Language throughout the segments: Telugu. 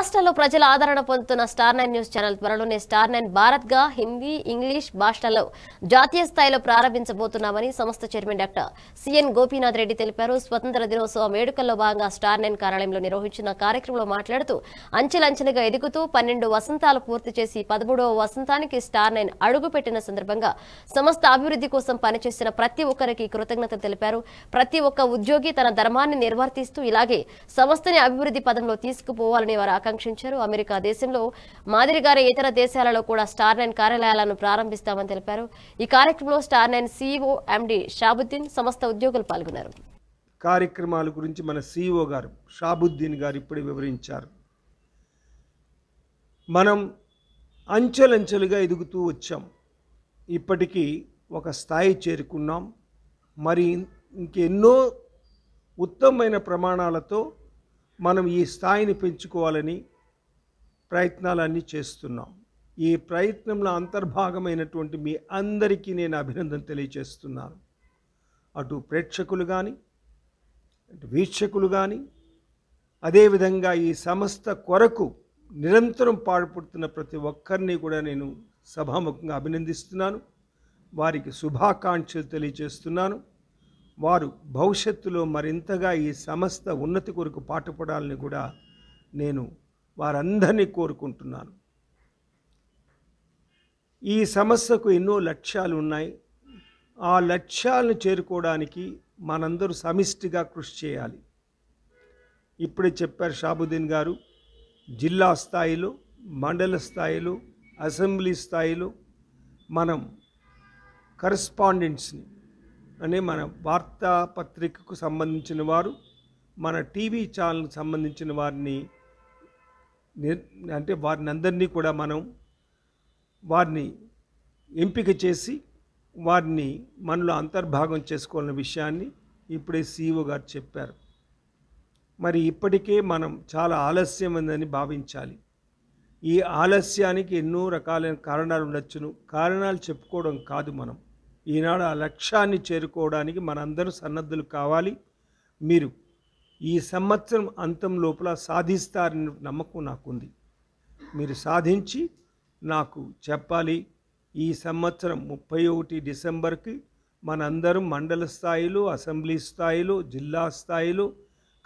రాష్ట్రంలో ప్రజల ఆదరణ పొందుతున్న స్టార్ నైన్ న్యూస్ ఛానల్ త్వరలోనే స్టార్ నైన్ భారత్ గా హిందీ ఇంగ్లీష్ భాషలలో జాతీయ స్థాయిలో ప్రారంభించబోతున్నామని సంస్థ chairman doctor C N Gopinath Reddy తెలిపారు స్వతంత్ర దినోత్సవ వేడుకల్లో భాగంగా స్టార్ నైన్ కార్యాలయంలో నిర్వహించిన కార్యక్రమంలో మాట్లాడుతూ అంచెలంచెలుగా ఎదుగుతూ పన్నెండు వసంతాలు పూర్తి చేసి పదమూడవ వసంతానికి స్టార్ నైన్ అడుగు సందర్భంగా సంస్థ అభివృద్ధి కోసం పనిచేసిన ప్రతి ఒక్కరికి కృతజ్ఞత తెలిపారు ప్రతి ఒక్క ఉద్యోగి తన ధర్మాన్ని నిర్వర్తిస్తూ ఇలాగే సంస్థని అభివృద్ధి పదంలో తీసుకుపోవాలని వారు ఆకాంక్షించారు అమెరికా దేశంలో మాదిరిగానే ఇతర దేశాలలో కూడా స్టార్ నైన్ కార్యాలయాలను ప్రారంభిస్తామని తెలిపారు ఈ కార్యక్రమంలో star nine CEO MD Shabuddin సంస్థ ఉద్యోగులు పాల్గొన్నారు కార్యక్రమాల గురించి మన సిఇఓ గారు షాబుద్దీన్ గారు ఇప్పుడే వివరించారు మనం అంచెలంచెలుగా ఎదుగుతూ వచ్చాం ఇప్పటికీ ఒక స్థాయి చేరుకున్నాం మరి ఇంకెన్నో ఉత్తమమైన ప్రమాణాలతో మనం ఈ స్థాయిని పెంచుకోవాలని ప్రయత్నాలన్నీ చేస్తున్నాం ఈ ప్రయత్నంలో అంతర్భాగమైనటువంటి మీ అందరికీ నేను అభినందన తెలియచేస్తున్నాను అటు ప్రేక్షకులు కానీ అటు వీక్షకులు కానీ అదేవిధంగా ఈ సమస్త కొరకు నిరంతరం పాడుపడుతున్న ప్రతి ఒక్కరిని కూడా నేను సభాముఖంగా అభినందిస్తున్నాను వారికి శుభాకాంక్షలు తెలియజేస్తున్నాను వారు భవిష్యత్తులో మరింతగా ఈ సమస్త ఉన్నతి కొరకు పాటుపడాలని కూడా నేను వారందరినీ కోరుకుంటున్నాను ఈ సమస్యకు ఎన్నో లక్ష్యాలు ఉన్నాయి ఆ లక్ష్యాలను చేరుకోవడానికి మనందరూ సమిష్టిగా కృషి చేయాలి ఇప్పుడే చెప్పారు షాబుద్దీన్ గారు జిల్లా స్థాయిలో మండల స్థాయిలో అసెంబ్లీ స్థాయిలో మనం కరస్పాండెంట్స్ని అనే మన వార్తాపత్రికకు సంబంధించిన వారు మన టీవీ ఛానల్కి సంబంధించిన వారిని అంటే వారిని అందరినీ కూడా మనం వారిని ఎంపిక చేసి వారిని మనలో అంతర్భాగం చేసుకోవాలనే విషయాన్ని ఇప్పుడే సీఈఓ గారు చెప్పారు మరి ఇప్పటికే మనం చాలా ఆలస్యం ఉందని భావించాలి ఈ ఆలస్యానికి ఎన్నో రకాలైన కారణాలు ఉండొచ్చును కారణాలు చెప్పుకోవడం కాదు మనం ఈనాడు ఆ లక్ష్యాన్ని చేరుకోవడానికి మనందరూ సన్నద్ధులు కావాలి మీరు ఈ సంవత్సరం అంతం లోపల సాధిస్తారని నమ్మకం నాకుంది మీరు సాధించి నాకు చెప్పాలి ఈ సంవత్సరం ముప్పై ఒకటి డిసెంబర్కి మనందరం మండల స్థాయిలో అసెంబ్లీ స్థాయిలో జిల్లా స్థాయిలో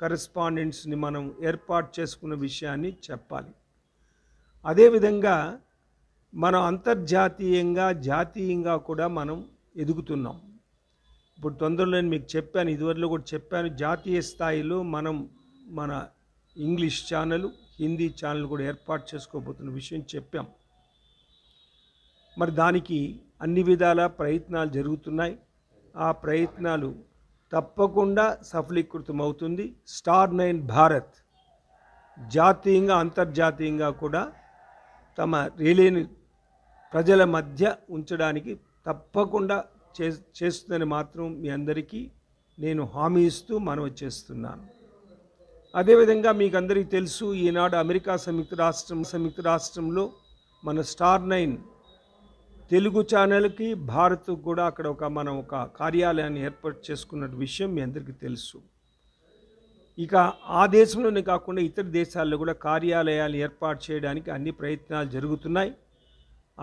కరెస్పాండెంట్స్ని మనం ఏర్పాటు చేసుకున్న విషయాన్ని చెప్పాలి అదేవిధంగా మనం అంతర్జాతీయంగా జాతీయంగా కూడా మనం ఎదుగుతున్నాం ఇప్పుడు తొందరలో నేను మీకు చెప్పాను ఇదివరలో కూడా చెప్పాను జాతీయ స్థాయిలో మనం మన ఇంగ్లీష్ ఛానల్ హిందీ ఛానల్ కూడా ఏర్పాటు చేసుకోబోతున్న విషయం చెప్పాం మరి దానికి అన్ని విధాల ప్రయత్నాలు జరుగుతున్నాయి ఆ ప్రయత్నాలు తప్పకుండా సఫలీకృతం అవుతుంది స్టార్ నైన్ భారత్ జాతీయంగా అంతర్జాతీయంగా కూడా తమ రిలేని ప్రజల మధ్య ఉంచడానికి తప్పకుండా చే చేస్తుందని మాత్రం మీ అందరికీ నేను హామీ ఇస్తూ మనవి చేస్తున్నాను అదేవిధంగా మీకు అందరికీ తెలుసు ఈనాడు అమెరికా సంయుక్త రాష్ట్రం సంయుక్త రాష్ట్రంలో మన స్టార్ నైన్ తెలుగు ఛానల్కి భారత్ కూడా అక్కడ ఒక మనం ఒక కార్యాలయాన్ని ఏర్పాటు చేసుకున్న విషయం మీ అందరికీ తెలుసు ఇక ఆ దేశంలోనే కాకుండా ఇతర దేశాల్లో కూడా కార్యాలయాలు ఏర్పాటు చేయడానికి అన్ని ప్రయత్నాలు జరుగుతున్నాయి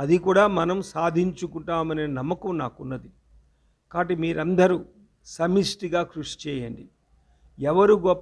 అది కూడా మనం సాధించుకుంటామనే నమ్మకం నాకున్నది కాబట్టి మీరందరూ సమిష్టిగా కృషి చేయండి ఎవరు గొప్ప